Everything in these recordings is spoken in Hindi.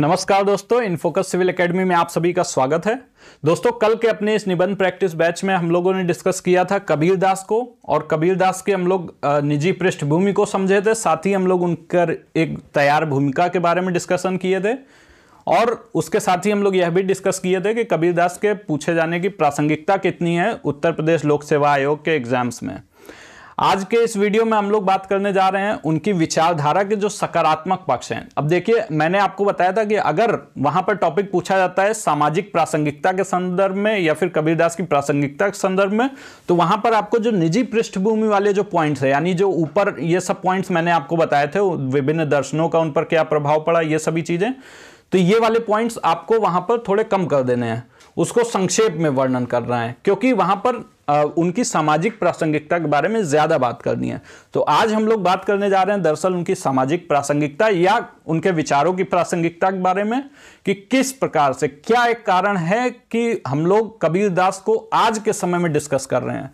नमस्कार दोस्तों इनफोकस सिविल एकेडमी में आप सभी का स्वागत है दोस्तों कल के अपने इस निबंध प्रैक्टिस बैच में हम लोगों ने डिस्कस किया था कबीर दास को और कबीर दास के हम लोग निजी पृष्ठभूमि को समझे थे साथ ही हम लोग उनकर एक तैयार भूमिका के बारे में डिस्कशन किए थे और उसके साथ ही हम लोग यह भी डिस्कस किए थे कि कबीर दास के पूछे जाने की प्रासंगिकता कितनी है उत्तर प्रदेश लोक सेवा आयोग के एग्जाम्स में आज के इस वीडियो में हम लोग बात करने जा रहे हैं उनकी विचारधारा के जो सकारात्मक पक्ष हैं अब देखिए मैंने आपको बताया था कि अगर वहां पर टॉपिक पूछा जाता है सामाजिक प्रासंगिकता के संदर्भ में या फिर कबीरदास की प्रासंगिकता के संदर्भ में तो वहां पर आपको जो निजी पृष्ठभूमि वाले जो पॉइंट्स है यानी जो ऊपर ये सब पॉइंट्स मैंने आपको बताए थे विभिन्न दर्शनों का उन पर क्या प्रभाव पड़ा ये सभी चीजें तो ये वाले पॉइंट्स आपको वहां पर थोड़े कम कर देने हैं उसको संक्षेप में वर्णन कर रहे हैं क्योंकि वहां पर उनकी सामाजिक प्रासंगिकता के बारे में ज़्यादा बात करनी है तो आज हम लोग बात करने जा रहे हैं दरअसल उनकी सामाजिक प्रासंगिकता या उनके विचारों की प्रासंगिकता के बारे में कि किस प्रकार से क्या एक कारण है कि हम लोग कबीर दास को आज के समय में डिस्कस कर रहे हैं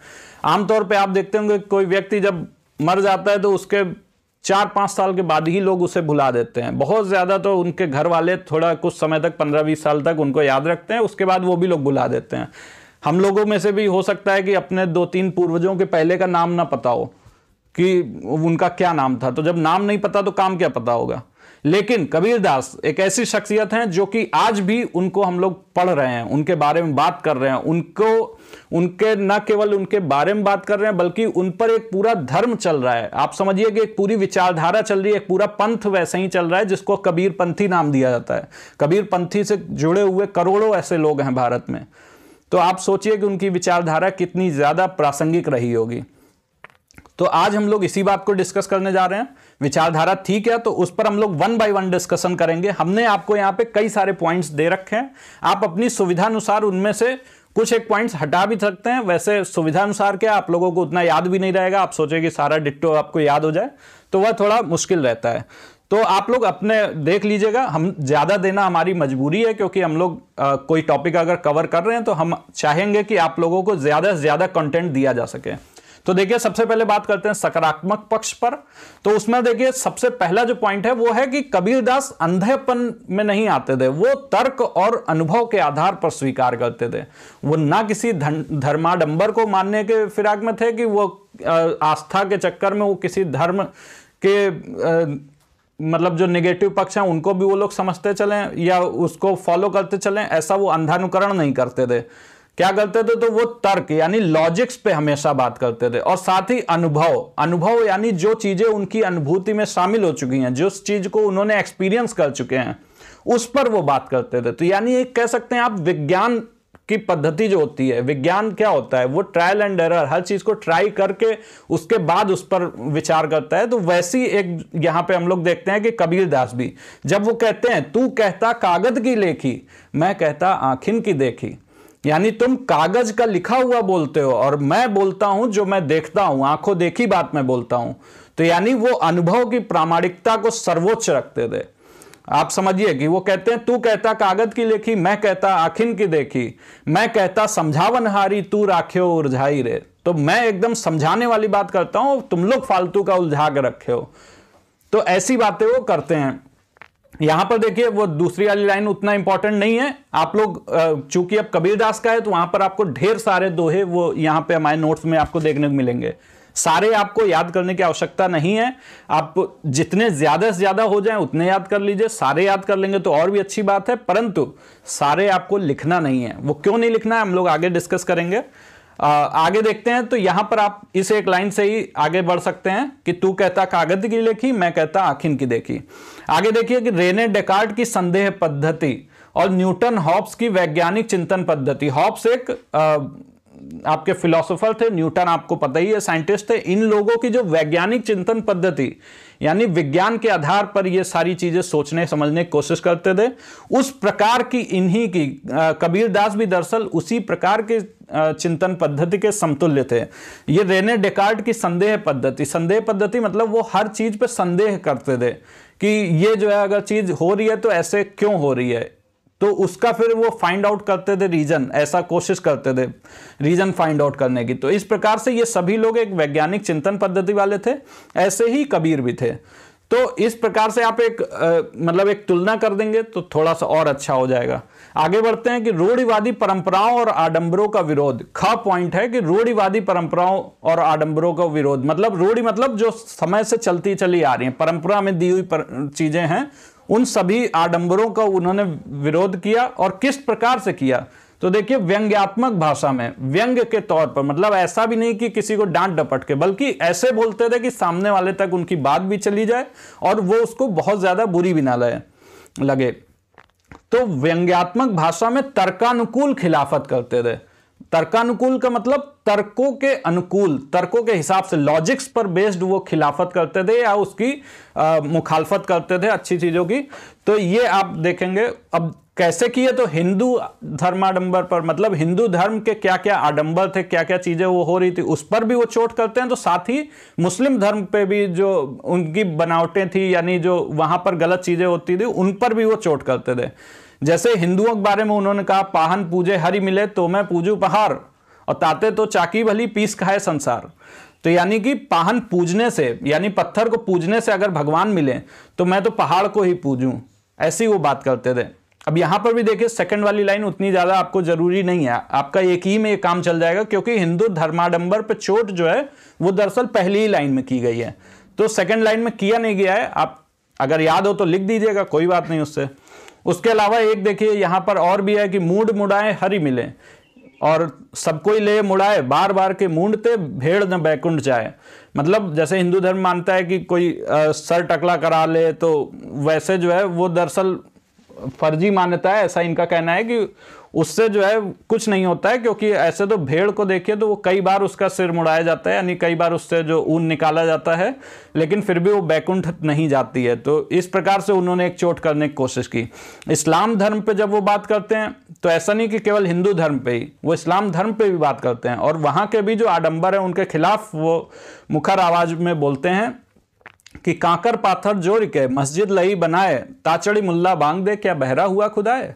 आमतौर पर आप देखते होंगे कोई व्यक्ति जब मर जाता है तो उसके चार पाँच साल के बाद ही लोग उसे भुला देते हैं बहुत ज़्यादा तो उनके घर वाले थोड़ा कुछ समय तक पंद्रह बीस साल तक उनको याद रखते हैं उसके बाद वो भी लोग भुला देते हैं हम लोगों में से भी हो सकता है कि अपने दो तीन पूर्वजों के पहले का नाम ना पता हो कि उनका क्या नाम था तो जब नाम नहीं पता तो काम क्या पता होगा लेकिन कबीर दास एक ऐसी शख्सियत हैं जो कि आज भी उनको हम लोग पढ़ रहे हैं उनके बारे में बात कर रहे हैं उनको उनके न केवल उनके बारे में बात कर रहे हैं बल्कि उन पर एक पूरा धर्म चल रहा है आप समझिए कि एक पूरी विचारधारा चल रही है एक पूरा पंथ वैसे ही चल रहा है जिसको कबीरपंथी नाम दिया जाता है कबीरपंथी से जुड़े हुए करोड़ों ऐसे लोग हैं भारत में तो आप सोचिए कि उनकी विचारधारा कितनी ज़्यादा प्रासंगिक रही होगी तो आज हम लोग इसी बात को डिस्कस करने जा रहे हैं विचारधारा थी क्या तो उस पर हम लोग वन बाय वन डिस्कशन करेंगे हमने आपको यहाँ पे कई सारे पॉइंट्स दे रखे हैं आप अपनी सुविधा अनुसार उनमें से कुछ एक पॉइंट्स हटा भी सकते हैं वैसे सुविधा अनुसार क्या आप लोगों को उतना याद भी नहीं रहेगा आप सोचे कि सारा डिट्टो आपको याद हो जाए तो वह थोड़ा मुश्किल रहता है तो आप लोग अपने देख लीजिएगा हम ज़्यादा देना हमारी मजबूरी है क्योंकि हम लोग आ, कोई टॉपिक अगर कवर कर रहे हैं तो हम चाहेंगे कि आप लोगों को ज़्यादा से ज़्यादा कंटेंट दिया जा सके तो देखिए सबसे पहले बात करते हैं सकारात्मक पक्ष पर तो उसमें देखिए सबसे पहला जो पॉइंट है वो है कि कबीरदास अंधेपन में नहीं आते थे वो तर्क और अनुभव के आधार पर स्वीकार करते थे वो ना किसी धर्माडंबर को मानने के फिराक में थे कि वो आस्था के चक्कर में वो किसी धर्म के आ, मतलब जो नेगेटिव पक्ष हैं उनको भी वो लोग समझते चलें या उसको फॉलो करते चलें ऐसा वो अंधानुकरण नहीं करते थे क्या करते थे तो वो तर्क यानी लॉजिक्स पे हमेशा बात करते थे और साथ ही अनुभव अनुभव यानी जो चीज़ें उनकी अनुभूति में शामिल हो चुकी हैं जिस चीज़ को उन्होंने एक्सपीरियंस कर चुके हैं उस पर वो बात करते थे तो यानी एक कह सकते हैं आप विज्ञान की पद्धति जो होती है विज्ञान क्या होता है वो ट्रायल एंड एरर हर चीज़ को ट्राई करके उसके बाद उस पर विचार करता है तो वैसी एक यहाँ पे हम लोग देखते हैं कि कबीर दास भी जब वो कहते हैं तू कहता कागज की लेखी मैं कहता आखिन की देखी यानी तुम कागज का लिखा हुआ बोलते हो और मैं बोलता हूं जो मैं देखता हूं आंखों देखी बात मैं बोलता हूं तो यानी वो अनुभव की प्रामाणिकता को सर्वोच्च रखते थे आप समझिए कि वो कहते हैं तू कहता कागज की लेखी मैं कहता आखिन की देखी मैं कहता समझावन हारी तू राखे उलझाई रे तो मैं एकदम समझाने वाली बात करता हूं तुम लोग फालतू का उलझा के रखे हो तो ऐसी बातें वो करते हैं यहां पर देखिए वो दूसरी वाली लाइन उतना इंपॉर्टेंट नहीं है आप लोग चूंकि अब कबीरदास का है तो वहां पर आपको ढेर सारे दोहे वो यहां पे हमारे नोट्स में आपको देखने को मिलेंगे सारे आपको याद करने की आवश्यकता नहीं है आप जितने ज़्यादा से ज़्यादा हो जाए उतने याद कर लीजिए सारे याद कर लेंगे तो और भी अच्छी बात है परंतु सारे आपको लिखना नहीं है वो क्यों नहीं लिखना है हम लोग आगे डिस्कस करेंगे आगे देखते हैं तो यहां पर आप इस एक लाइन से ही आगे बढ़ सकते हैं कि तू कहता कागज की लिखी मैं कहता आखिन की देखी आगे देखिए कि रेने डेकार्ड की संदेह पद्धति और न्यूटन हॉब्स की वैज्ञानिक चिंतन पद्धति हॉब्स एक आ, आपके फिलोसोफर थे न्यूटन आपको पता ही है साइंटिस्ट थे इन लोगों की जो वैज्ञानिक चिंतन पद्धति यानी विज्ञान के आधार पर ये सारी चीज़ें सोचने समझने की कोशिश करते थे उस प्रकार की इन्हीं की कबीर दास भी दरअसल उसी प्रकार के चिंतन पद्धति के समतुल्य थे ये रेने डेकार्ड की संदेह पद्धति संदेह पद्धति मतलब वो हर चीज़ पर संदेह करते थे कि ये जो है अगर चीज़ हो रही है तो ऐसे क्यों हो रही है तो उसका फिर वो फाइंड आउट करते थे रीजन ऐसा कोशिश करते थे रीजन फाइंड आउट करने की तो इस प्रकार से ये सभी लोग एक वैज्ञानिक चिंतन पद्धति वाले थे ऐसे ही कबीर भी थे तो इस प्रकार से आप एक आ, मतलब एक तुलना कर देंगे तो थोड़ा सा और अच्छा हो जाएगा आगे बढ़ते हैं कि रूढ़िवादी परंपराओं और आडंबरों का विरोध ख पॉइंट है कि रूढ़िवादी परंपराओं और आडंबरों का विरोध मतलब रूढ़ी मतलब जो समय से चलती चली आ रही है परंपरा में दी हुई पर, चीजें हैं उन सभी आडंबरों का उन्होंने विरोध किया और किस प्रकार से किया तो देखिए व्यंग्यात्मक भाषा में व्यंग्य के तौर पर मतलब ऐसा भी नहीं कि किसी को डांट डपट के बल्कि ऐसे बोलते थे कि सामने वाले तक उनकी बात भी चली जाए और वो उसको बहुत ज़्यादा बुरी भी ना लगे तो व्यंग्यात्मक भाषा में तर्कानुकूल खिलाफत करते थे तर्कानुकूल का मतलब तर्कों के अनुकूल तर्कों के हिसाब से लॉजिक्स पर बेस्ड वो खिलाफत करते थे या उसकी आ, मुखालफत करते थे अच्छी चीज़ों की तो ये आप देखेंगे अब कैसे किए तो हिंदू धर्माडंबर पर मतलब हिंदू धर्म के क्या क्या आडंबर थे क्या क्या चीज़ें वो हो रही थी उस पर भी वो चोट करते हैं तो साथ ही मुस्लिम धर्म पे भी जो उनकी बनावटें थी यानी जो वहां पर गलत चीज़ें होती थी उन पर भी वो चोट करते थे जैसे हिंदुओं के बारे में उन्होंने कहा पाहन पूजे हरि मिले तो मैं पूजू पहाड़ और ताते तो चाकी भली पीस खाए संसार तो यानी कि पाहन पूजने से यानी पत्थर को पूजने से अगर भगवान मिले तो मैं तो पहाड़ को ही पूजू ऐसी वो बात करते थे अब यहां पर भी देखिए सेकंड वाली लाइन उतनी ज़्यादा आपको ज़रूरी नहीं है आपका एक ही में ये काम चल जाएगा क्योंकि हिंदू धर्माडंबर पर चोट जो है वो दरअसल पहली ही लाइन में की गई है तो सेकंड लाइन में किया नहीं गया है आप अगर याद हो तो लिख दीजिएगा कोई बात नहीं उससे उसके अलावा एक देखिए यहाँ पर और भी है कि मूड मुड़ाएं हरी मिले और सब कोई ले मुड़ाए बार बार के मूंडते भेड़ न बैकुंड जाए मतलब जैसे हिंदू धर्म मानता है कि कोई आ, सर टकला करा ले तो वैसे जो है वो दरअसल फर्जी मान्यता है ऐसा इनका कहना है कि उससे जो है कुछ नहीं होता है क्योंकि ऐसे तो भेड़ को देखिए तो वो कई बार उसका सिर मुड़ाया जाता है यानी कई बार उससे जो ऊन निकाला जाता है लेकिन फिर भी वो बैकुंठ नहीं जाती है तो इस प्रकार से उन्होंने एक चोट करने की कोशिश की इस्लाम धर्म पर जब वो बात करते हैं तो ऐसा नहीं कि केवल हिंदू धर्म पर ही वो इस्लाम धर्म पर भी बात करते हैं और वहाँ के भी जो आडम्बर हैं उनके खिलाफ वो मुखर आवाज़ में बोलते हैं कि कांकर पाथर जोड़ के मस्जिद लई बनाए ताचड़ी मुल्ला बांग दे क्या बहरा हुआ खुदाए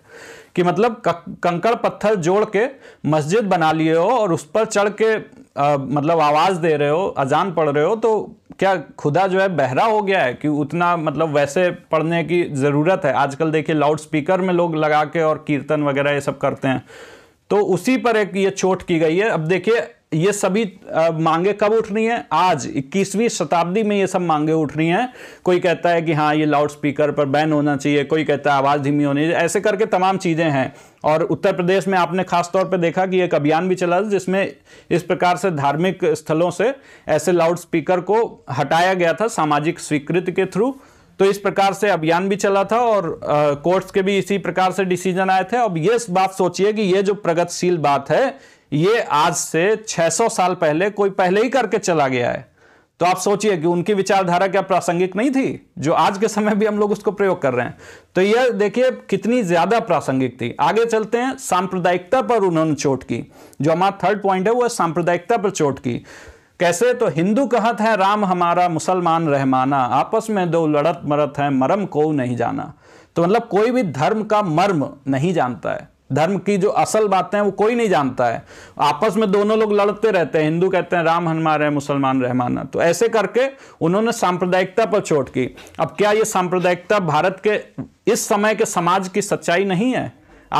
कि मतलब कंकड़ पत्थर जोड़ के मस्जिद बना लिए हो और उस पर चढ़ के आ, मतलब आवाज़ दे रहे हो अजान पढ़ रहे हो तो क्या खुदा जो है बहरा हो गया है कि उतना मतलब वैसे पढ़ने की ज़रूरत है आजकल देखिए लाउड स्पीकर में लोग लगा के और कीर्तन वगैरह ये सब करते हैं तो उसी पर एक ये चोट की गई है अब देखिए ये सभी मांगे कब उठ रही हैं आज 21वीं शताब्दी में ये सब मांगे उठ रही हैं कोई कहता है कि हाँ ये लाउड स्पीकर पर बैन होना चाहिए कोई कहता है आवाज़ धीमी होनी चाहिए ऐसे करके तमाम चीज़ें हैं और उत्तर प्रदेश में आपने खास तौर पर देखा कि एक अभियान भी चला जिसमें इस प्रकार से धार्मिक स्थलों से ऐसे लाउड स्पीकर को हटाया गया था सामाजिक स्वीकृति के थ्रू तो इस प्रकार से अभियान भी चला था और कोर्ट्स के भी इसी प्रकार से डिसीजन आए थे अब ये बात सोचिए कि ये जो प्रगतिशील बात है ये आज से 600 साल पहले कोई पहले ही करके चला गया है तो आप सोचिए कि उनकी विचारधारा क्या प्रासंगिक नहीं थी जो आज के समय भी हम लोग उसको प्रयोग कर रहे हैं तो यह देखिए कितनी ज्यादा प्रासंगिक थी आगे चलते हैं सांप्रदायिकता पर उन्होंने चोट की जो हमारा थर्ड पॉइंट है वो सांप्रदायिकता पर चोट की कैसे तो हिंदू कहत है राम हमारा मुसलमान रहमाना आपस में दो लड़त मरत है मरम को नहीं जाना तो मतलब कोई भी धर्म का मर्म नहीं जानता है धर्म की जो असल बातें हैं वो कोई नहीं जानता है आपस में दोनों लोग लड़ते रहते हैं हिंदू कहते हैं राम हनुमान है मुसलमान रहमाना तो ऐसे करके उन्होंने सांप्रदायिकता पर चोट की अब क्या ये सांप्रदायिकता भारत के इस समय के समाज की सच्चाई नहीं है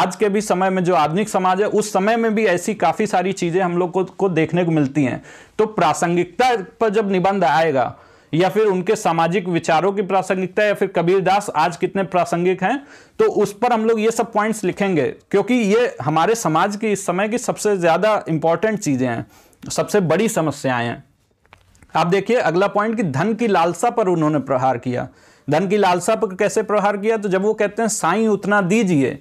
आज के भी समय में जो आधुनिक समाज है उस समय में भी ऐसी काफ़ी सारी चीज़ें हम लोग को, को देखने को मिलती हैं तो प्रासंगिकता पर जब निबंध आएगा या फिर उनके सामाजिक विचारों की प्रासंगिकता या फिर कबीरदास आज कितने प्रासंगिक हैं तो उस पर हम लोग ये सब पॉइंट्स लिखेंगे क्योंकि ये हमारे समाज की इस समय की सबसे ज़्यादा इंपॉर्टेंट चीज़ें हैं सबसे बड़ी समस्याएं हैं आप देखिए अगला पॉइंट कि धन की लालसा पर उन्होंने प्रहार किया धन की लालसा पर कैसे प्रहार किया तो जब वो कहते हैं साई उतना दीजिए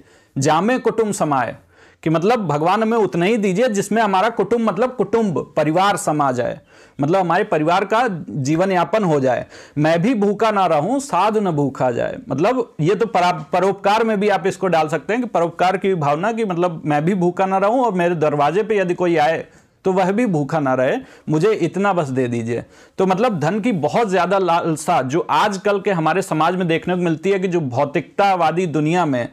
जामे कुटुंब समाए कि मतलब भगवान हमें उतना ही दीजिए जिसमें हमारा कुटुंब मतलब कुटुंब परिवार समा जाए मतलब हमारे परिवार का जीवन यापन हो जाए मैं भी भूखा ना रहूं साधु न भूखा जाए मतलब ये तो परोपकार में भी आप इसको डाल सकते हैं कि परोपकार की भावना कि मतलब मैं भी भूखा ना रहूं और मेरे दरवाजे पे यदि कोई आए तो वह भी भूखा ना रहे मुझे इतना बस दे दीजिए तो मतलब धन की बहुत ज़्यादा लालसा जो आजकल के हमारे समाज में देखने को मिलती है कि जो भौतिकतावादी दुनिया में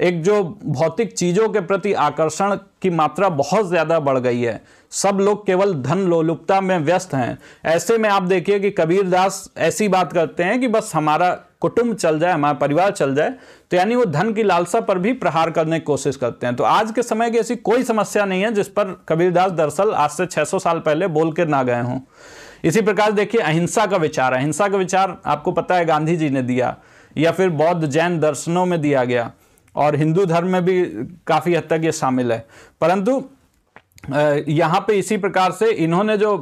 एक जो भौतिक चीज़ों के प्रति आकर्षण की मात्रा बहुत ज़्यादा बढ़ गई है सब लोग केवल धन लोलुपता में व्यस्त हैं ऐसे में आप देखिए कि कबीर दास ऐसी बात करते हैं कि बस हमारा कुटुंब चल जाए हमारा परिवार चल जाए तो यानी वो धन की लालसा पर भी प्रहार करने की कोशिश करते हैं तो आज के समय की ऐसी कोई समस्या नहीं है जिस पर कबीरदास दरअसल आज से 600 साल पहले बोल के ना गए हों इसी प्रकार देखिए अहिंसा का विचार अहिंसा का विचार आपको पता है गांधी जी ने दिया या फिर बौद्ध जैन दर्शनों में दिया गया और हिंदू धर्म में भी काफ़ी हद तक ये शामिल है परंतु यहाँ पे इसी प्रकार से इन्होंने जो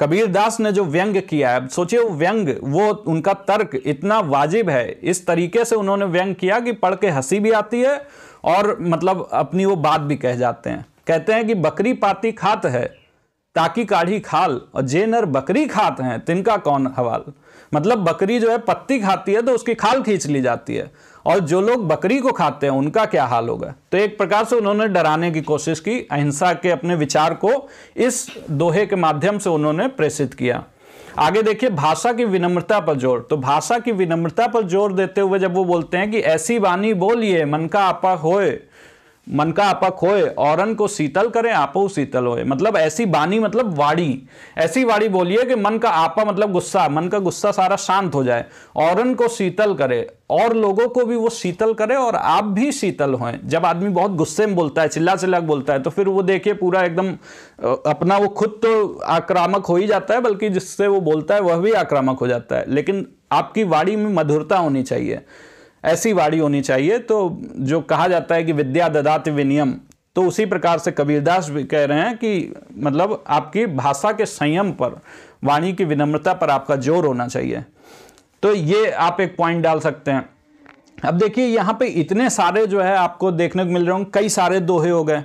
कबीर दास ने जो व्यंग किया है सोचिए वो व्यंग वो उनका तर्क इतना वाजिब है इस तरीके से उन्होंने व्यंग किया कि पढ़ के हंसी भी आती है और मतलब अपनी वो बात भी कह जाते हैं कहते हैं कि बकरी पाती खात है ताकि काढ़ी खाल और जे नर बकरी खात हैं तिनका कौन हवाल मतलब बकरी जो है पत्ती खाती है तो उसकी खाल खींच ली जाती है और जो लोग बकरी को खाते हैं उनका क्या हाल होगा तो एक प्रकार से उन्होंने डराने की कोशिश की अहिंसा के अपने विचार को इस दोहे के माध्यम से उन्होंने प्रेषित किया आगे देखिए भाषा की विनम्रता पर जोर तो भाषा की विनम्रता पर जोर देते हुए जब वो बोलते हैं कि ऐसी वाणी बोलिए मन का आपा होए मन का अपक होए औरन को शीतल करें आपो शीतल होए मतलब ऐसी बानी मतलब वाणी ऐसी वाणी बोलिए कि मन का आपा मतलब गुस्सा मन का गुस्सा सारा शांत हो जाए औरन को शीतल करे और लोगों को भी वो शीतल करे और आप भी शीतल होए जब आदमी बहुत गुस्से में बोलता है चिल्ला चिल्ला बोलता है तो फिर वो देखिए पूरा एकदम अपना वो खुद तो आक्रामक हो ही जाता है बल्कि जिससे वो बोलता है वह भी आक्रामक हो जाता है लेकिन आपकी वाणी में मधुरता होनी चाहिए ऐसी वाणी होनी चाहिए तो जो कहा जाता है कि विद्या ददात विनियम तो उसी प्रकार से कबीरदास भी कह रहे हैं कि मतलब आपकी भाषा के संयम पर वाणी की विनम्रता पर आपका जोर होना चाहिए तो ये आप एक पॉइंट डाल सकते हैं अब देखिए यहाँ पे इतने सारे जो है आपको देखने को मिल रहे होंगे कई सारे दोहे हो गए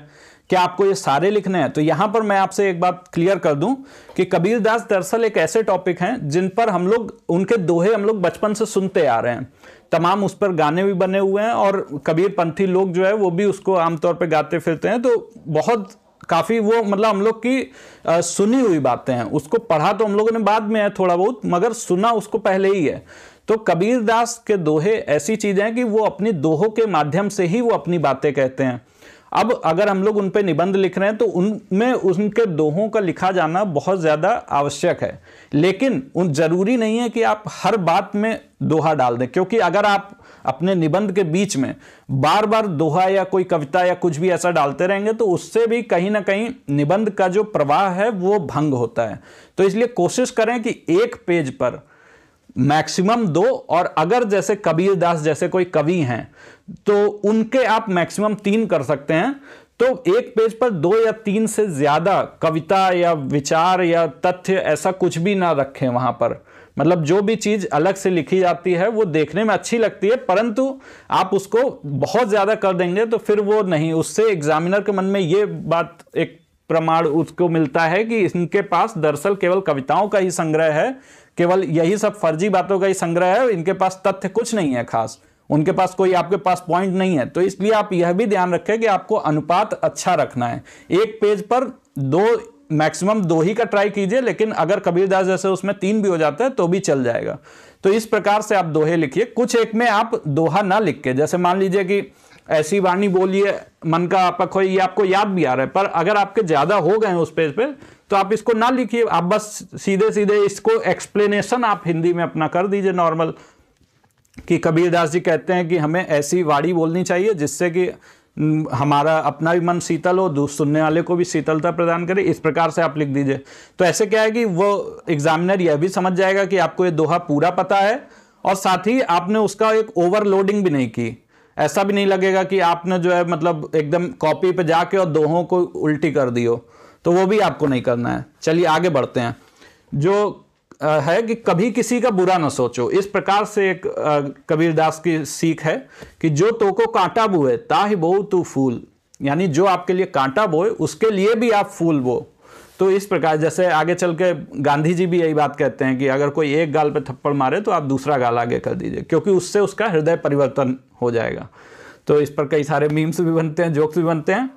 क्या आपको ये सारे लिखने हैं तो यहाँ पर मैं आपसे एक बात क्लियर कर दूं कि कबीरदास दरअसल एक ऐसे टॉपिक हैं जिन पर हम लोग उनके दोहे हम लोग बचपन से सुनते आ रहे हैं तमाम उस पर गाने भी बने हुए हैं और कबीर पंथी लोग जो है वो भी उसको आमतौर पर गाते फिरते हैं तो बहुत काफ़ी वो मतलब हम लोग की आ, सुनी हुई बातें हैं उसको पढ़ा तो हम लोगों ने बाद में है थोड़ा बहुत मगर सुना उसको पहले ही है तो कबीर दास के दोहे ऐसी चीज़ें हैं कि वो अपनी दोहों के माध्यम से ही वो अपनी बातें कहते हैं अब अगर हम लोग उन पर निबंध लिख रहे हैं तो उनमें उनके दोहों का लिखा जाना बहुत ज़्यादा आवश्यक है लेकिन उन ज़रूरी नहीं है कि आप हर बात में दोहा डाल दें क्योंकि अगर आप अपने निबंध के बीच में बार बार दोहा या कोई कविता या कुछ भी ऐसा डालते रहेंगे तो उससे भी कहीं ना कहीं निबंध का जो प्रवाह है वो भंग होता है तो इसलिए कोशिश करें कि एक पेज पर मैक्सिमम दो और अगर जैसे कबीर दास जैसे कोई कवि हैं तो उनके आप मैक्सिमम तीन कर सकते हैं तो एक पेज पर दो या तीन से ज़्यादा कविता या विचार या तथ्य ऐसा कुछ भी ना रखें वहाँ पर मतलब जो भी चीज़ अलग से लिखी जाती है वो देखने में अच्छी लगती है परंतु आप उसको बहुत ज़्यादा कर देंगे तो फिर वो नहीं उससे एग्जामिनर के मन में ये बात एक प्रमाण उसको मिलता है कि इनके पास दरअसल केवल कविताओं का ही संग्रह है केवल यही सब फर्जी बातों का ही संग्रह है इनके पास तथ्य कुछ नहीं है खास उनके पास कोई आपके पास पॉइंट नहीं है तो इसलिए आप यह भी ध्यान रखें कि आपको अनुपात अच्छा रखना है एक पेज पर दो मैक्सिमम दो ही का ट्राई कीजिए लेकिन अगर कबीरदास जैसे उसमें तीन भी हो जाते हैं तो भी चल जाएगा तो इस प्रकार से आप दोहे लिखिए कुछ एक में आप दोहा ना लिख के जैसे मान लीजिए कि ऐसी वाणी बोलिए मन का आपक हो ये आपको याद भी आ रहा है पर अगर आपके ज़्यादा हो गए उस पेज पे तो आप इसको ना लिखिए आप बस सीधे सीधे इसको एक्सप्लेनेशन आप हिंदी में अपना कर दीजिए नॉर्मल कि कबीरदास जी कहते हैं कि हमें ऐसी वाणी बोलनी चाहिए जिससे कि हमारा अपना भी मन शीतल हो सुनने वाले को भी शीतलता प्रदान करे इस प्रकार से आप लिख दीजिए तो ऐसे क्या है कि वो एग्जामिनर यह भी समझ जाएगा कि आपको ये दोहा पूरा पता है और साथ ही आपने उसका एक ओवरलोडिंग भी नहीं की ऐसा भी नहीं लगेगा कि आपने जो है मतलब एकदम कॉपी पे जाके और दोहों को उल्टी कर दियो तो वो भी आपको नहीं करना है चलिए आगे बढ़ते हैं जो है कि कभी किसी का बुरा ना सोचो इस प्रकार से एक कबीरदास की सीख है कि जो तो को कांटा बोए ताहि बो तू फूल यानी जो आपके लिए कांटा बोए उसके लिए भी आप फूल बो तो इस प्रकार जैसे आगे चल के गांधी जी भी यही बात कहते हैं कि अगर कोई एक गाल पे थप्पड़ मारे तो आप दूसरा गाल आगे कर दीजिए क्योंकि उससे उसका हृदय परिवर्तन हो जाएगा तो इस पर कई सारे मीम्स भी बनते हैं जोक्स भी बनते हैं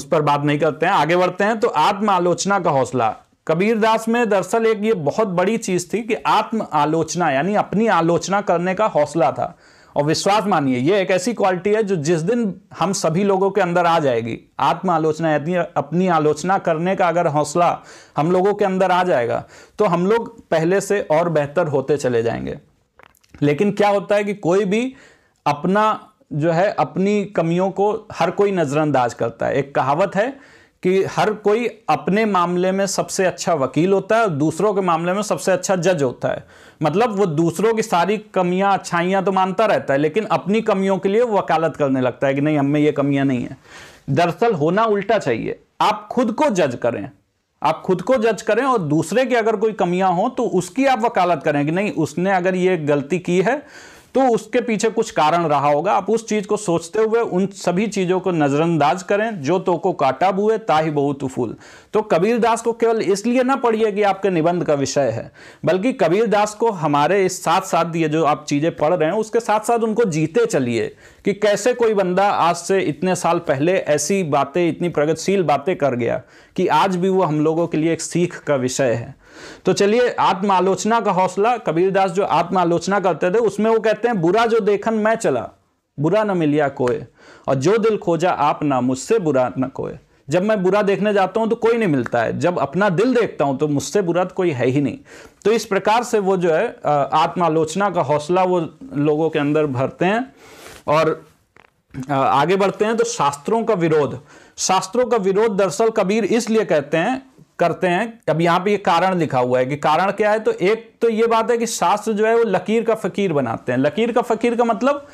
उस पर बात नहीं करते हैं आगे बढ़ते हैं तो आत्म आलोचना का हौसला कबीर दास में दरअसल एक ये बहुत बड़ी चीज़ थी कि आत्म आलोचना यानी अपनी आलोचना करने का हौसला था और विश्वास मानिए ये एक ऐसी क्वालिटी है जो जिस दिन हम सभी लोगों के अंदर आ जाएगी आत्म आलोचना यानी अपनी आलोचना करने का अगर हौसला हम लोगों के अंदर आ जाएगा तो हम लोग पहले से और बेहतर होते चले जाएंगे लेकिन क्या होता है कि कोई भी अपना जो है अपनी कमियों को हर कोई नज़रअंदाज करता है एक कहावत है कि हर कोई अपने मामले में सबसे अच्छा वकील होता है और दूसरों के मामले में सबसे अच्छा जज होता है मतलब वो दूसरों की सारी कमियां अच्छाइयां तो मानता रहता है लेकिन अपनी कमियों के लिए वो वकालत करने लगता है कि नहीं हमें ये कमियां नहीं है दरअसल होना उल्टा चाहिए आप खुद को जज करें आप खुद को जज करें और दूसरे की अगर कोई कमियां हों तो उसकी आप वकालत करें कि नहीं उसने अगर ये गलती की है तो उसके पीछे कुछ कारण रहा होगा आप उस चीज़ को सोचते हुए उन सभी चीज़ों को नज़रअंदाज करें जो तो को काटा बुए ही बहुत फूल तो कबीरदास को केवल इसलिए ना पढ़िए कि आपके निबंध का विषय है बल्कि कबीरदास को हमारे इस साथ साथ ये जो आप चीज़ें पढ़ रहे हैं उसके साथ साथ उनको जीते चलिए कि कैसे कोई बंदा आज से इतने साल पहले ऐसी बातें इतनी प्रगतिशील बातें कर गया कि आज भी वो हम लोगों के लिए एक सीख का विषय है तो चलिए आत्मालोचना का हौसला कबीरदास जो आत्मालोचना करते थे उसमें वो कहते हैं बुरा जो देखन मैं चला बुरा न मिलिया कोय और जो दिल खोजा आप ना मुझसे बुरा न कोय जब मैं बुरा देखने जाता हूं तो कोई नहीं मिलता है जब अपना दिल देखता हूं तो मुझसे बुरा तो कोई है ही नहीं तो इस प्रकार से वो जो है आत्मालोचना का हौसला वो लोगों के अंदर भरते हैं और आगे बढ़ते हैं तो शास्त्रों का विरोध शास्त्रों का विरोध दरअसल कबीर इसलिए कहते हैं करते हैं अब यहाँ पे ये कारण लिखा हुआ है कि कारण क्या है तो एक तो ये बात है कि शास्त्र जो है वो लकीर का फकीर बनाते हैं लकीर का फकीर का मतलब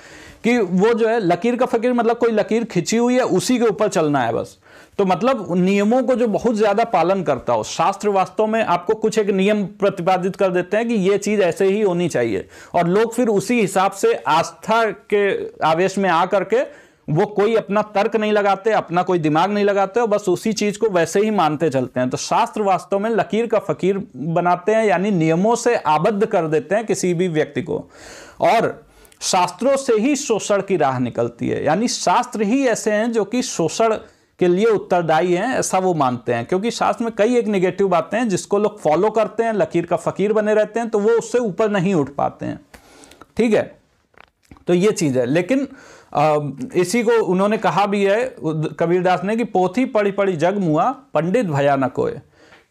कि वो जो है लकीर का फकीर मतलब कोई लकीर खिंची हुई है उसी के ऊपर चलना है बस तो मतलब नियमों को जो बहुत ज़्यादा पालन करता हो शास्त्र वास्तव में आपको कुछ एक नियम प्रतिपादित कर देते हैं कि ये चीज़ ऐसे ही होनी चाहिए और लोग फिर उसी हिसाब से आस्था के आवेश में आकर के वो कोई अपना तर्क नहीं लगाते अपना कोई दिमाग नहीं लगाते और बस उसी चीज को वैसे ही मानते चलते हैं तो शास्त्र वास्तव में लकीर का फकीर बनाते हैं यानी नियमों से आबद्ध कर देते हैं किसी भी व्यक्ति को और शास्त्रों से ही शोषण की राह निकलती है यानी शास्त्र ही ऐसे हैं जो कि शोषण के लिए उत्तरदायी हैं ऐसा वो मानते हैं क्योंकि शास्त्र में कई एक निगेटिव बातें हैं जिसको लोग फॉलो करते हैं लकीर का फकीर बने रहते हैं तो वो उससे ऊपर नहीं उठ पाते हैं ठीक है तो ये चीज़ है लेकिन Um, इसी को उन्होंने कहा भी है कबीरदास ने कि पोथी पढ़ी पढ़ी जग मुआ पंडित भयानक होए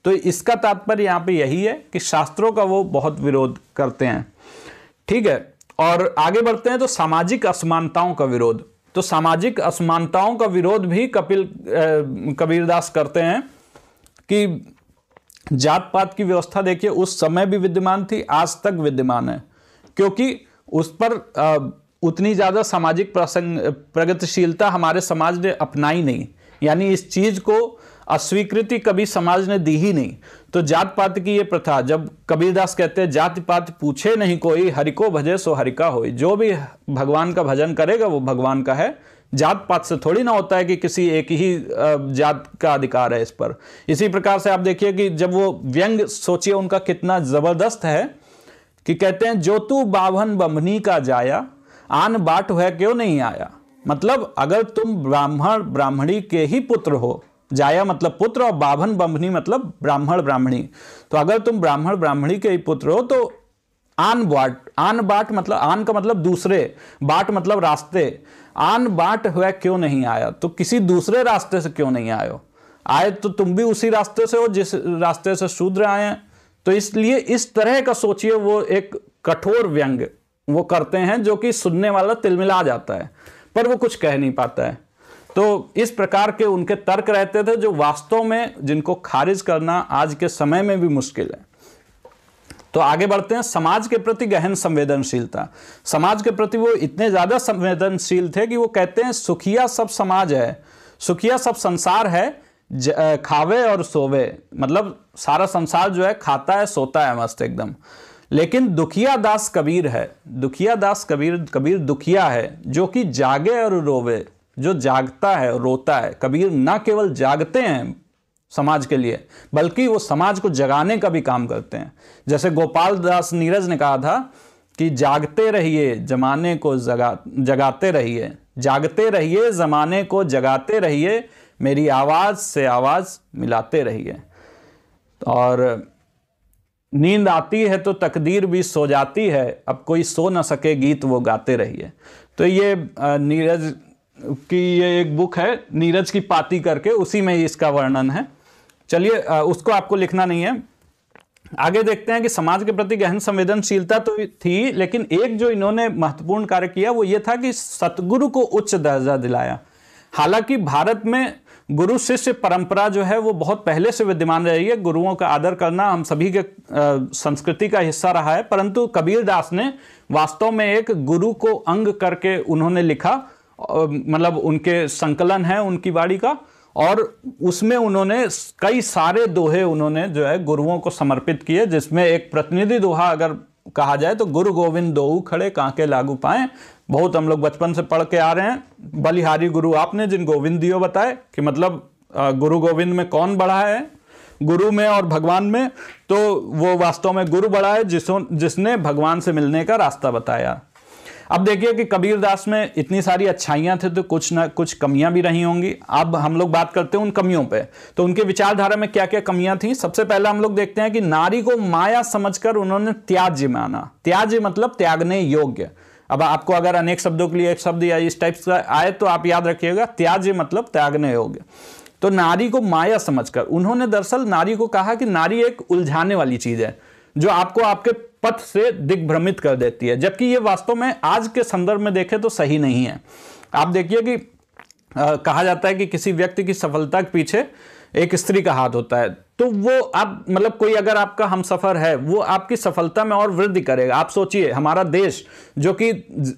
तो इसका तात्पर्य यहाँ पे यही है कि शास्त्रों का वो बहुत विरोध करते हैं ठीक है और आगे बढ़ते हैं तो सामाजिक असमानताओं का विरोध तो सामाजिक असमानताओं का विरोध भी कपिल कबीरदास करते हैं कि जात पात की व्यवस्था देखिए उस समय भी विद्यमान थी आज तक विद्यमान है क्योंकि उस पर आ, उतनी ज़्यादा सामाजिक प्रसंग प्रगतिशीलता हमारे समाज ने अपनाई नहीं यानी इस चीज़ को अस्वीकृति कभी समाज ने दी ही नहीं तो जात पात की ये प्रथा जब कबीरदास कहते हैं जाति पात पूछे नहीं कोई हरि को भजे सो हरि का हो जो भी भगवान का भजन करेगा वो भगवान का है जात पात से थोड़ी ना होता है कि किसी एक ही जात का अधिकार है इस पर इसी प्रकार से आप देखिए कि जब वो व्यंग सोचिए उनका कितना ज़बरदस्त है कि कहते हैं जो तू बावन बमनी का जाया आन बाट हुआ क्यों नहीं आया मतलब अगर तुम ब्राह्मण ब्राह्मणी के ही पुत्र हो जाया मतलब पुत्र और बाभन बम्भनी मतलब ब्राह्मण ब्राह्मणी तो अगर तुम ब्राह्मण ब्राह्मणी के ही पुत्र हो तो आन बाट आन बाट मतलब आन का मतलब दूसरे बाट मतलब रास्ते आन बाट हुआ क्यों नहीं आया तो किसी दूसरे रास्ते से क्यों नहीं आयो आए तो तुम भी उसी रास्ते से हो जिस रास्ते से शूद्र आए तो इसलिए इस तरह का सोचिए वो एक कठोर व्यंग वो करते हैं जो कि सुनने वाला तिलमिला जाता है पर वो कुछ कह नहीं पाता है तो इस प्रकार के उनके तर्क रहते थे जो वास्तव में जिनको खारिज करना आज के समय में भी मुश्किल है तो आगे बढ़ते हैं समाज के प्रति गहन संवेदनशीलता समाज के प्रति वो इतने ज़्यादा संवेदनशील थे कि वो कहते हैं सुखिया सब समाज है सुखिया सब संसार है खावे और सोवे मतलब सारा संसार जो है खाता है सोता है मस्त एकदम लेकिन दुखिया दास कबीर है दुखिया दास कबीर कबीर दुखिया है जो कि जागे और रोवे जो जागता है रोता है कबीर ना केवल जागते हैं समाज के लिए बल्कि वो समाज को जगाने का भी काम करते हैं जैसे गोपाल दास नीरज ने कहा था कि जागते रहिए जमाने को जगा जगाते रहिए जागते रहिए ज़माने को जगाते रहिए मेरी आवाज़ से आवाज़ मिलाते रहिए और नींद आती है तो तकदीर भी सो जाती है अब कोई सो ना सके गीत वो गाते रहिए तो ये नीरज की ये एक बुक है नीरज की पाती करके उसी में ही इसका वर्णन है चलिए उसको आपको लिखना नहीं है आगे देखते हैं कि समाज के प्रति गहन संवेदनशीलता तो थी लेकिन एक जो इन्होंने महत्वपूर्ण कार्य किया वो ये था कि सतगुरु को उच्च दर्जा दिलाया हालांकि भारत में गुरु शिष्य परंपरा जो है वो बहुत पहले से विद्यमान रही है गुरुओं का आदर करना हम सभी के संस्कृति का हिस्सा रहा है परंतु कबीर दास ने वास्तव में एक गुरु को अंग करके उन्होंने लिखा मतलब उनके संकलन है उनकी वाणी का और उसमें उन्होंने कई सारे दोहे उन्होंने जो है गुरुओं को समर्पित किए जिसमें एक प्रतिनिधि दोहा अगर कहा जाए तो गुरु गोविंद दो खड़े कांके लागू पाए बहुत हम लोग बचपन से पढ़ के आ रहे हैं बलिहारी गुरु आपने जिन गोविंद दियो बताए कि मतलब गुरु गोविंद में कौन बड़ा है गुरु में और भगवान में तो वो वास्तव में गुरु बड़ा है जिसो जिसने भगवान से मिलने का रास्ता बताया अब देखिए कि कबीरदास में इतनी सारी अच्छाइयाँ थी तो कुछ ना कुछ कमियाँ भी रही होंगी अब हम लोग बात करते हैं उन कमियों पे तो उनके विचारधारा में क्या क्या कमियाँ थी सबसे पहले हम लोग देखते हैं कि नारी को माया समझकर उन्होंने त्याज्य माना त्याज्य मतलब त्यागने योग्य अब आपको अगर अनेक शब्दों के लिए एक शब्द या इस टाइप का आए तो आप याद रखिएगा त्याज मतलब त्यागने योग्य तो नारी को माया समझकर उन्होंने दरअसल नारी को कहा कि नारी एक उलझाने वाली चीज़ है जो आपको आपके पथ से दिग्भ्रमित कर देती है जबकि ये वास्तव में आज के संदर्भ में देखें तो सही नहीं है आप देखिए कि आ, कहा जाता है कि किसी व्यक्ति की सफलता के पीछे एक स्त्री का हाथ होता है तो वो आप मतलब कोई अगर आपका हम सफ़र है वो आपकी सफलता में और वृद्धि करेगा आप सोचिए हमारा देश जो कि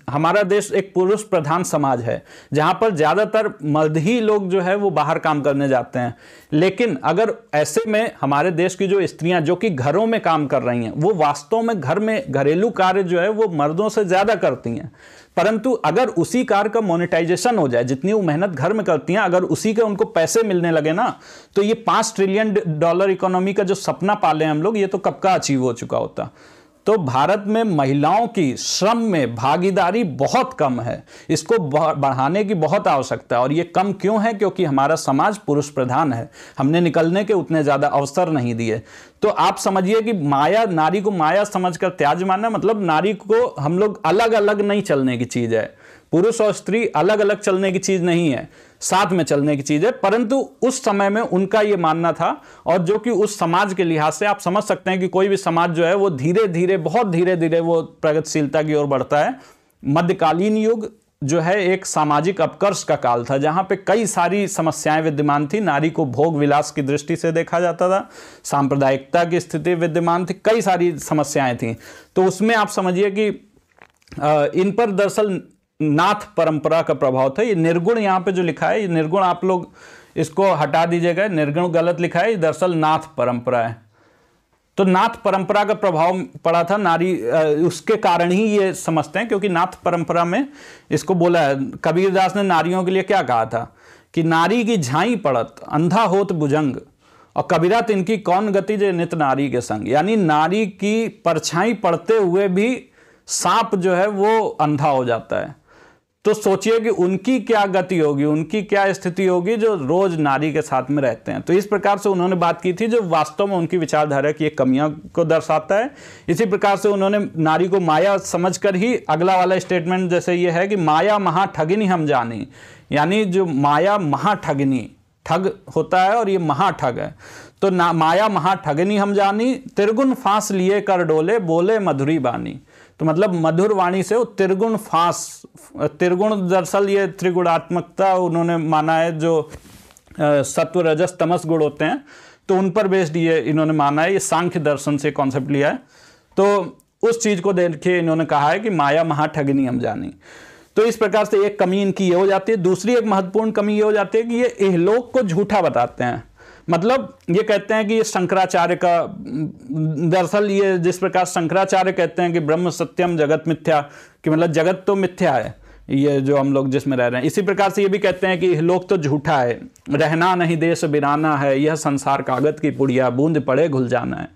हमारा देश एक पुरुष प्रधान समाज है जहाँ पर ज़्यादातर मर्द ही लोग जो है वो बाहर काम करने जाते हैं लेकिन अगर ऐसे में हमारे देश की जो स्त्रियाँ जो कि घरों में काम कर रही हैं वो वास्तव में घर में घरेलू कार्य जो है वो मर्दों से ज़्यादा करती हैं परंतु अगर उसी कार का मोनेटाइजेशन हो जाए जितनी वो मेहनत घर में करती हैं अगर उसी के उनको पैसे मिलने लगे ना तो ये पाँच ट्रिलियन डॉलर डॉलर इकोनॉमी का जो सपना पाले हम लोग ये तो कब का अचीव हो चुका होता तो भारत में महिलाओं की श्रम में भागीदारी बहुत कम है इसको बढ़ाने की बहुत आवश्यकता है और ये कम क्यों है क्योंकि हमारा समाज पुरुष प्रधान है हमने निकलने के उतने ज़्यादा अवसर नहीं दिए तो आप समझिए कि माया नारी को माया समझकर त्याज मानना मतलब नारी को हम लोग अलग अलग नहीं चलने की चीज़ है पुरुष और स्त्री अलग अलग चलने की चीज़ नहीं है साथ में चलने की चीज़ है परंतु उस समय में उनका यह मानना था और जो कि उस समाज के लिहाज से आप समझ सकते हैं कि कोई भी समाज जो है वो धीरे धीरे बहुत धीरे धीरे वो प्रगतिशीलता की ओर बढ़ता है मध्यकालीन युग जो है एक सामाजिक अपकर्ष का काल था जहाँ पे कई सारी समस्याएं विद्यमान थी नारी को भोग विलास की दृष्टि से देखा जाता था सांप्रदायिकता की स्थिति विद्यमान थी कई सारी समस्याएं थी तो उसमें आप समझिए कि इन पर दरअसल नाथ परंपरा का प्रभाव था ये निर्गुण यहाँ पे जो लिखा है ये निर्गुण आप लोग इसको हटा दीजिएगा निर्गुण गलत लिखा है दरअसल नाथ परंपरा है तो नाथ परंपरा का प्रभाव पड़ा था नारी उसके कारण ही ये समझते हैं क्योंकि नाथ परंपरा में इसको बोला है कबीरदास ने नारियों के लिए क्या कहा था कि नारी की झाई पड़त अंधा होत बुजंग और कबीरात इनकी कौन गति जे नित नारी के संग यानी नारी की परछाई पड़ते हुए भी सांप जो है वो अंधा हो जाता है तो सोचिए कि उनकी क्या गति होगी उनकी क्या स्थिति होगी जो रोज नारी के साथ में रहते हैं तो इस प्रकार से उन्होंने बात की थी जो वास्तव में उनकी विचारधारा की कमियां को दर्शाता है इसी प्रकार से उन्होंने नारी को माया समझकर ही अगला वाला स्टेटमेंट जैसे ये है कि माया महा ठगिनी हम जानी यानी जो माया महा ठगिनी ठग होता है और ये महाठग है तो माया महाठगिनी हम जानी त्रिगुण फांस लिए कर डोले बोले मधुरी बानी तो मतलब मधुर वाणी से वो त्रिगुण फांस त्रिगुण दरअसल ये त्रिगुणात्मकता उन्होंने माना है जो सत्व रजस तमस गुण होते हैं तो उन पर बेस्ड ये इन्होंने माना है ये सांख्य दर्शन से कॉन्सेप्ट लिया है तो उस चीज़ को देख के इन्होंने कहा है कि माया महाठगनी हम जानी तो इस प्रकार से एक कमी इनकी ये हो जाती है दूसरी एक महत्वपूर्ण कमी ये हो जाती है कि ये इहलोक को झूठा बताते हैं मतलब ये कहते हैं कि ये शंकराचार्य का दरअसल ये जिस प्रकार शंकराचार्य कहते हैं कि ब्रह्म सत्यम जगत मिथ्या कि मतलब जगत तो मिथ्या है ये जो हम लोग जिसमें रह रहे हैं इसी प्रकार से ये भी कहते हैं कि लोक तो झूठा है रहना नहीं देश बिराना है यह संसार कागत की पुड़िया बूंद पड़े घुल जाना है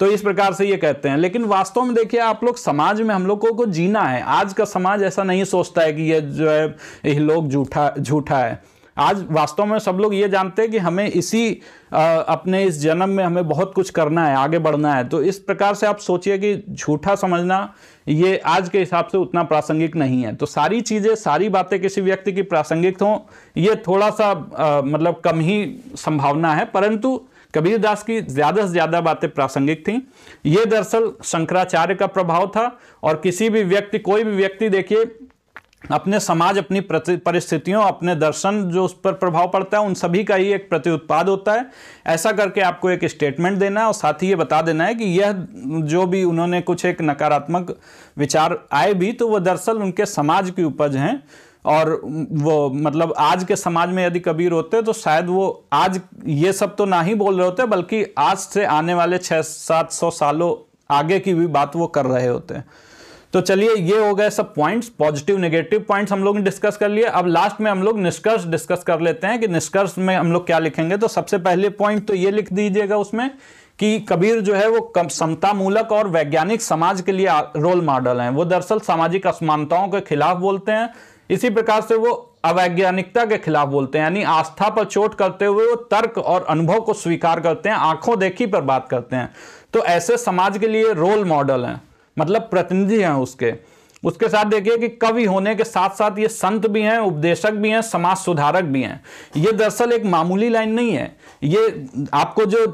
तो इस प्रकार से ये कहते हैं लेकिन वास्तव में देखिए आप लोग समाज में हम लोगों को जीना है आज का समाज ऐसा नहीं सोचता है कि यह जो है यह लोग झूठा झूठा है आज वास्तव में सब लोग ये जानते हैं कि हमें इसी आ, अपने इस जन्म में हमें बहुत कुछ करना है आगे बढ़ना है तो इस प्रकार से आप सोचिए कि झूठा समझना ये आज के हिसाब से उतना प्रासंगिक नहीं है तो सारी चीज़ें सारी बातें किसी व्यक्ति की प्रासंगिक हों ये थोड़ा सा आ, मतलब कम ही संभावना है परंतु कबीरदास की ज़्यादा से ज़्यादा बातें प्रासंगिक थीं ये दरअसल शंकराचार्य का प्रभाव था और किसी भी व्यक्ति कोई भी व्यक्ति देखिए अपने समाज अपनी परिस्थितियों अपने दर्शन जो उस पर प्रभाव पड़ता है उन सभी का ही एक प्रति उत्पाद होता है ऐसा करके आपको एक स्टेटमेंट देना है और साथ ही ये बता देना है कि यह जो भी उन्होंने कुछ एक नकारात्मक विचार आए भी तो वह दरअसल उनके समाज की उपज हैं और वो मतलब आज के समाज में यदि कबीर होते तो शायद वो आज ये सब तो ना ही बोल रहे होते बल्कि आज से आने वाले छः सात सौ सालों आगे की भी बात वो कर रहे होते हैं तो चलिए ये हो गए सब पॉइंट्स पॉजिटिव नेगेटिव पॉइंट्स हम लोग ने डिस्कस कर लिए अब लास्ट में हम लोग निष्कर्ष डिस्कस कर लेते हैं कि निष्कर्ष में हम लोग क्या लिखेंगे तो सबसे पहले पॉइंट तो ये लिख दीजिएगा उसमें कि कबीर जो है वो समता मूलक और वैज्ञानिक समाज के लिए रोल मॉडल हैं वो दरअसल सामाजिक असमानताओं के खिलाफ बोलते हैं इसी प्रकार से वो अवैज्ञानिकता के खिलाफ बोलते हैं यानी आस्था पर चोट करते हुए वो तर्क और अनुभव को स्वीकार करते हैं आंखों देखी पर बात करते हैं तो ऐसे समाज के लिए रोल मॉडल हैं मतलब प्रतिनिधि हैं उसके उसके साथ देखिए कि कवि होने के साथ साथ ये संत भी हैं उपदेशक भी हैं समाज सुधारक भी हैं ये दरअसल एक मामूली लाइन नहीं है ये आपको जो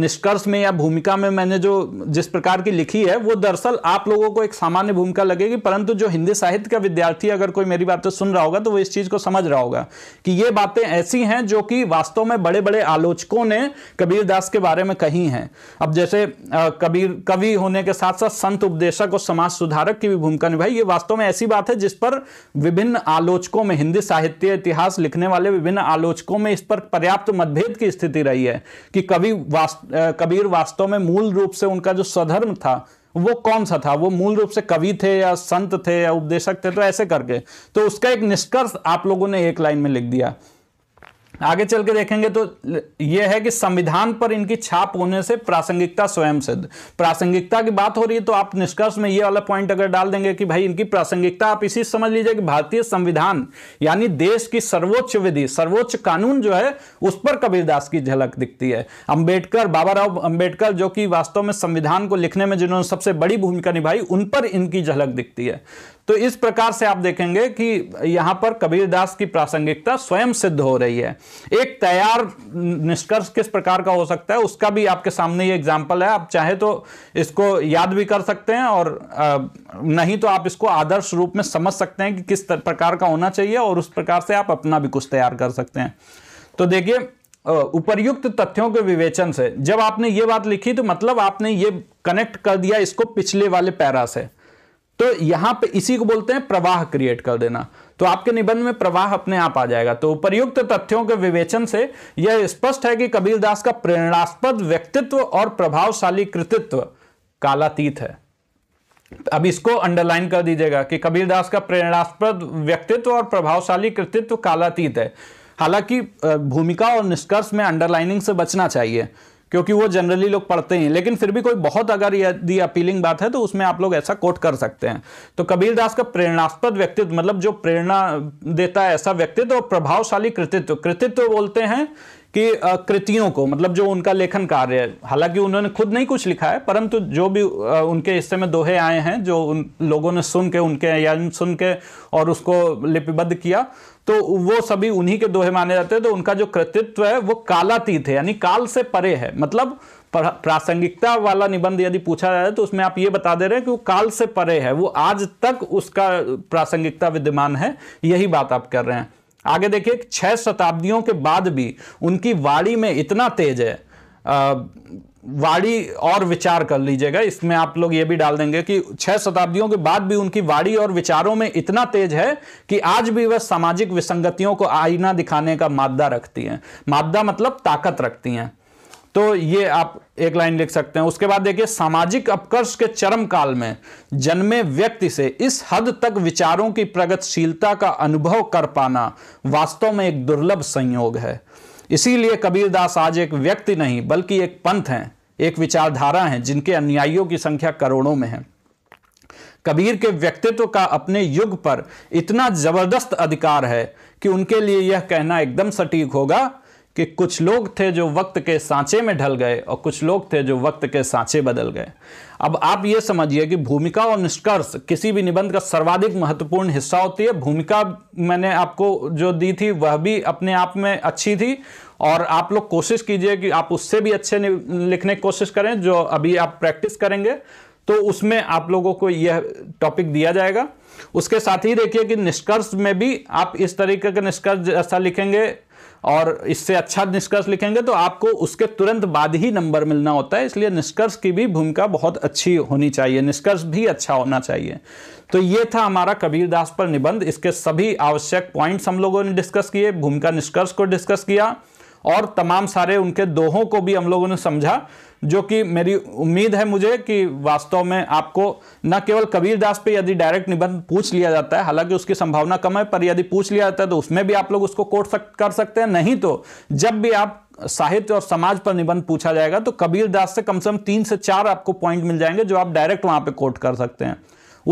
निष्कर्ष में या भूमिका में मैंने जो जिस प्रकार की लिखी है वो दरअसल आप लोगों को एक सामान्य भूमिका लगेगी परंतु जो हिंदी साहित्य का विद्यार्थी अगर कोई मेरी बातें तो सुन रहा होगा तो वो इस चीज़ को समझ रहा होगा कि ये बातें ऐसी हैं जो कि वास्तव में बड़े बड़े आलोचकों ने कबीरदास के बारे में कही हैं अब जैसे कबीर कवि होने के साथ साथ संत उपदेशक और समाज सुधारक की भी भूमिका राजू भाई ये वास्तव में ऐसी बात है जिस पर विभिन्न आलोचकों में हिंदी साहित्य इतिहास लिखने वाले विभिन्न आलोचकों में इस पर पर्याप्त मतभेद की स्थिति रही है कि कवि वास्त, कबीर वास्तव में मूल रूप से उनका जो स्वधर्म था वो कौन सा था वो मूल रूप से कवि थे या संत थे या उपदेशक थे तो ऐसे करके तो उसका एक निष्कर्ष आप लोगों ने एक लाइन में लिख दिया आगे चल के देखेंगे तो यह है कि संविधान पर इनकी छाप होने से प्रासंगिकता स्वयं सिद्ध प्रासंगिकता की बात हो रही है तो आप निष्कर्ष में ये वाला पॉइंट अगर डाल देंगे कि भाई इनकी प्रासंगिकता आप इसी समझ लीजिए कि भारतीय संविधान यानी देश की सर्वोच्च विधि सर्वोच्च कानून जो है उस पर कबीरदास की झलक दिखती है अंबेडकर बाबा राव अंबेडकर जो कि वास्तव में संविधान को लिखने में जिन्होंने सबसे बड़ी भूमिका निभाई उन पर इनकी झलक दिखती है तो इस प्रकार से आप देखेंगे कि यहाँ पर कबीरदास की प्रासंगिकता स्वयं सिद्ध हो रही है एक तैयार निष्कर्ष किस प्रकार का हो सकता है उसका भी आपके सामने ये एग्जाम्पल है आप चाहे तो इसको याद भी कर सकते हैं और नहीं तो आप इसको आदर्श रूप में समझ सकते हैं कि किस प्रकार का होना चाहिए और उस प्रकार से आप अपना भी कुछ तैयार कर सकते हैं तो देखिए उपरयुक्त तथ्यों के विवेचन से जब आपने ये बात लिखी तो मतलब आपने ये कनेक्ट कर दिया इसको पिछले वाले पैरा से तो यहां पे इसी को बोलते हैं प्रवाह क्रिएट कर देना तो आपके निबंध में प्रवाह अपने आप आ जाएगा तो उपयुक्त तथ्यों के विवेचन से यह स्पष्ट है कि कबीरदास का प्रेरणास्पद व्यक्तित्व और प्रभावशाली कृतित्व कालातीत है अब इसको अंडरलाइन कर दीजिएगा कि कबीरदास का प्रेरणास्पद व्यक्तित्व और प्रभावशाली कृतित्व कालातीत है हालांकि भूमिका और निष्कर्ष में अंडरलाइनिंग से बचना चाहिए क्योंकि वो जनरली लोग पढ़ते हैं लेकिन फिर भी कोई बहुत अगर यदि अपीलिंग बात है तो उसमें आप लोग ऐसा कोट कर सकते हैं तो कबीर दास का प्रेरणास्पद व्यक्तित्व मतलब जो प्रेरणा देता है ऐसा व्यक्तित्व और प्रभावशाली कृतित्व कृतित्व बोलते हैं कि कृतियों को मतलब जो उनका लेखन कार्य है हालांकि उन्होंने खुद नहीं कुछ लिखा है परंतु जो भी उनके हिस्से में दोहे आए हैं जो उन लोगों ने सुन के उनके या सुन के और उसको लिपिबद्ध किया तो वो सभी उन्हीं के दोहे माने जाते हैं तो उनका जो कृतित्व है वो कालातीत है यानी काल से परे है मतलब प्रासंगिकता वाला निबंध यदि पूछा जाए तो उसमें आप ये बता दे रहे हैं कि वो काल से परे है वो आज तक उसका प्रासंगिकता विद्यमान है यही बात आप कर रहे हैं आगे देखिए छह शताब्दियों के बाद भी उनकी वाणी में इतना तेज है वाणी और विचार कर लीजिएगा इसमें आप लोग ये भी डाल देंगे कि छह शताब्दियों के बाद भी उनकी वाणी और विचारों में इतना तेज है कि आज भी वह सामाजिक विसंगतियों को आईना दिखाने का मादा रखती हैं मादा मतलब ताकत रखती हैं तो ये आप एक लाइन लिख सकते हैं उसके बाद देखिए सामाजिक अपकर्ष के चरम काल में जन्मे व्यक्ति से इस हद तक विचारों की प्रगतिशीलता का अनुभव कर पाना वास्तव में एक दुर्लभ संयोग है इसीलिए कबीरदास आज एक व्यक्ति नहीं बल्कि एक पंथ हैं एक विचारधारा है जिनके अनुयायियों की संख्या करोड़ों में है कबीर के व्यक्तित्व का अपने युग पर इतना जबरदस्त अधिकार है कि उनके लिए यह कहना एकदम सटीक होगा कि कुछ लोग थे जो वक्त के सांचे में ढल गए और कुछ लोग थे जो वक्त के सांचे बदल गए अब आप ये समझिए कि भूमिका और निष्कर्ष किसी भी निबंध का सर्वाधिक महत्वपूर्ण हिस्सा होती है भूमिका मैंने आपको जो दी थी वह भी अपने आप में अच्छी थी और आप लोग कोशिश कीजिए कि आप उससे भी अच्छे लिखने की कोशिश करें जो अभी आप प्रैक्टिस करेंगे तो उसमें आप लोगों को यह टॉपिक दिया जाएगा उसके साथ ही देखिए कि निष्कर्ष में भी आप इस तरीके का निष्कर्ष जैसा लिखेंगे और इससे अच्छा निष्कर्ष लिखेंगे तो आपको उसके तुरंत बाद ही नंबर मिलना होता है इसलिए निष्कर्ष की भी भूमिका बहुत अच्छी होनी चाहिए निष्कर्ष भी अच्छा होना चाहिए तो ये था हमारा कबीरदास पर निबंध इसके सभी आवश्यक पॉइंट्स हम लोगों ने डिस्कस किए भूमिका निष्कर्ष को डिस्कस किया और तमाम सारे उनके दोहों को भी हम लोगों ने समझा जो कि मेरी उम्मीद है मुझे कि वास्तव में आपको न केवल कबीर दास पे यदि डायरेक्ट निबंध पूछ लिया जाता है हालांकि उसकी संभावना कम है पर यदि पूछ लिया जाता है तो उसमें भी आप लोग उसको कोट सक, कर सकते हैं नहीं तो जब भी आप साहित्य और समाज पर निबंध पूछा जाएगा तो कबीर दास से कम से कम तीन से चार आपको पॉइंट मिल जाएंगे जो आप डायरेक्ट वहां पर कोट कर सकते हैं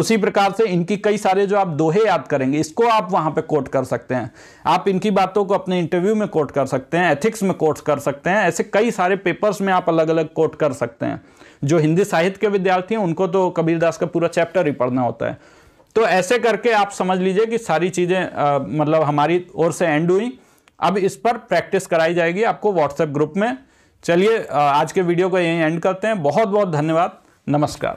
उसी प्रकार से इनकी कई सारे जो आप दोहे याद करेंगे इसको आप वहाँ पे कोट कर सकते हैं आप इनकी बातों को अपने इंटरव्यू में कोट कर सकते हैं एथिक्स में कोट कर सकते हैं ऐसे कई सारे पेपर्स में आप अलग अलग कोट कर सकते हैं जो हिंदी साहित्य के विद्यार्थी हैं उनको तो कबीरदास का पूरा चैप्टर ही पढ़ना होता है तो ऐसे करके आप समझ लीजिए कि सारी चीज़ें मतलब हमारी ओर से एंड हुई अब इस पर प्रैक्टिस कराई जाएगी आपको व्हाट्सएप ग्रुप में चलिए आज के वीडियो को यहीं एंड करते हैं बहुत बहुत धन्यवाद नमस्कार